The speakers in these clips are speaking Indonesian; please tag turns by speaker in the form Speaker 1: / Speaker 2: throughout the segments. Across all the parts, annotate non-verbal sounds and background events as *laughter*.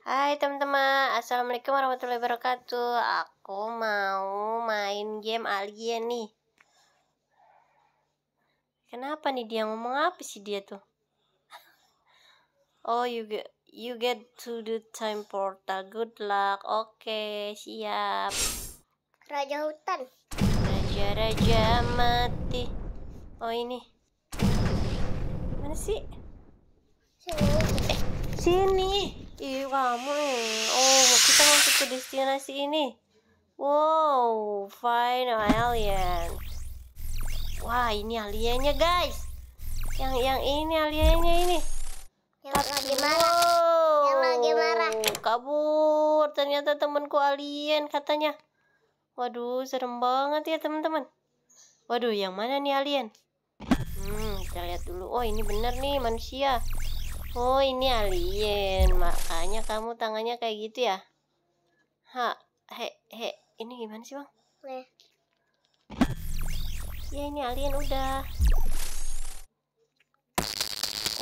Speaker 1: Hai teman-teman, Assalamualaikum warahmatullahi wabarakatuh Aku mau main game alien nih Kenapa nih dia ngomong apa sih dia tuh? oh you get, you get to the time portal, good luck Oke, okay, siap Raja hutan Raja-raja mati Oh ini Mana sih? Sini. Eh, sini. Ih, kamu nih. Oh, kita masuk ke destinasi ini. Wow, final alien. Wah, ini aliennya, guys. Yang yang ini aliennya ini. Yang Tapi, lagi marah. Wow, yang lagi marah. Kabur. Ternyata temanku alien katanya. Waduh, serem banget ya, teman-teman. Waduh, yang mana nih alien? Hmm, kita lihat dulu. Oh, ini bener nih manusia. Oh, ini alien. Makanya kamu tangannya kayak gitu ya? Ha, he, he. Ini gimana sih, Bang? Nih. Ya, ini alien udah.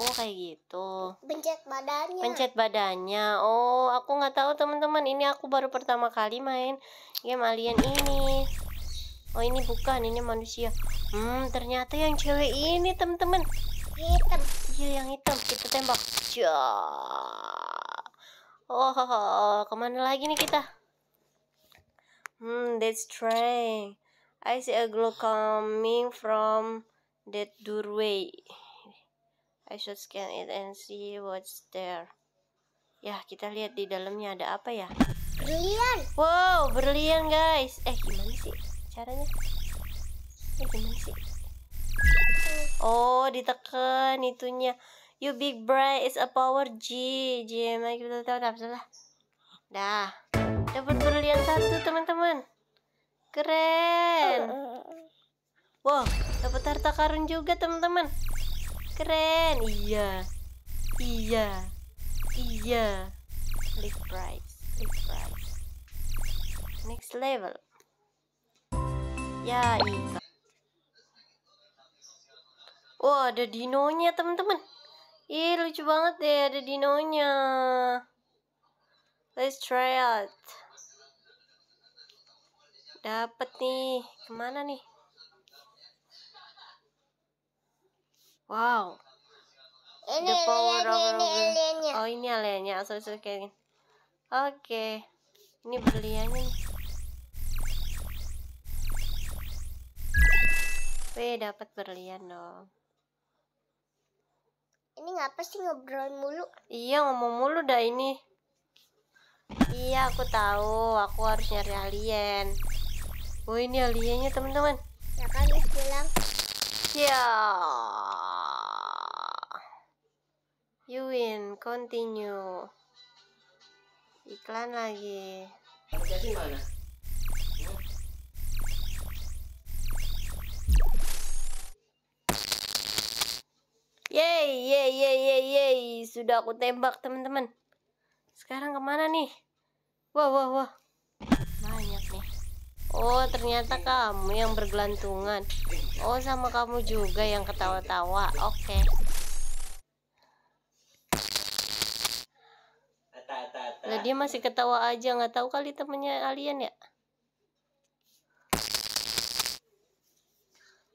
Speaker 1: Oh, kayak gitu. Pencet badannya. Pencet badannya. Oh, aku nggak tahu, teman-teman. Ini aku baru pertama kali main game alien ini. Oh, ini bukan. Ini manusia. Hmm, ternyata yang cewek ini, teman-teman. Hitam Iya yang hitam kita tembak. Oh, oh, kemana lagi nih kita? Hmm, that's strange. I see a glow coming from that doorway. I should scan it and see what's there. Ya, kita lihat di dalamnya ada apa ya? Berlian. Wow, berlian guys. Eh, gimana sih caranya? Eh, gimana sih? Oh, ditekan itunya. You big bright is a power G. G mari kita tahu dah. Dah. Dapat berlian satu, teman-teman. Keren. Wow, dapat harta karun juga, teman-teman. Keren. Iya. Iya. Iya. Big bright. big bright. Next level. Ya, itu. Wah, ada dinonya, teman-teman. Ih, lucu banget deh, ada dinonya. Let's try out. Dapat nih. Kemana nih? Wow. Ini The power Oh, ini alianya, Oke. So, Oke. okay. Ini berliannya nih. dapat berlian dong ngapa sih ngobrol mulu? Iya ngomong mulu dah ini. Iya aku tahu, aku harus nyari alien. Oh ini aliennya teman-teman. Ya kan bilang. Ya. You win, continue. Iklan lagi. Jadi mana? Yeay, yeay, yeay, yeay, yeay. Sudah aku tembak, teman-teman. Sekarang kemana nih? Wah, wah, wah. Banyak nih. Oh, ternyata kamu yang bergelantungan. Oh, sama kamu juga yang ketawa-tawa. Oke. Okay. Nah, dia masih ketawa aja, nggak tahu kali temennya alien ya.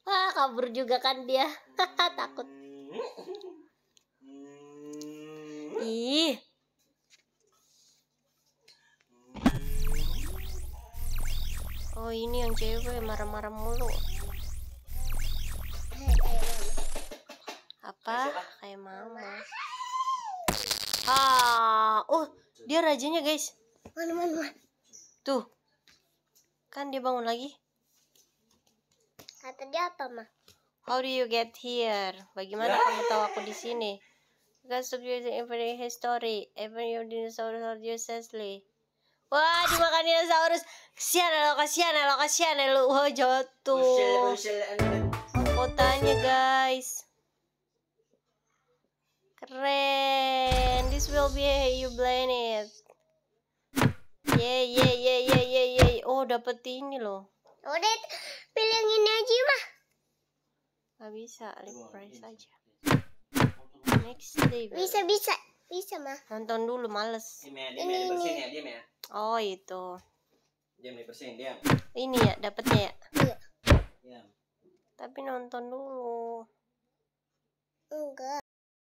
Speaker 1: Wah, kabur juga kan dia. *laughs* Takut. Ih. Oh ini yang cewek marah-marah mulu. Apa? Kayak mama. Ah, oh dia rajanya guys. Mana mana. mana. Tuh, kan dia bangun lagi. Kata dia apa mah? How do you get here? Bagaimana ya. kamu tahu aku di sini? Because of your every history, even your dinosaur uselessly. Wah, dimakan dinosaurus. Kasihan lo, kasihan lo, kasihan lo. Wah, jatuh. Kotanya, guys. Keren. This will be a you blend it. Yeah, yeah, yeah, yeah, yeah, yeah. Oh, dapet ini loh. Udah, pilih ini aja mah nggak bisa lip price iya aja iya next day bisa bisa bisa mah nonton dulu males ya, ya, ini ini, ya, ini. oh itu diam nih bersihin diam ini ya dapetnya ya iya tapi nonton dulu enggak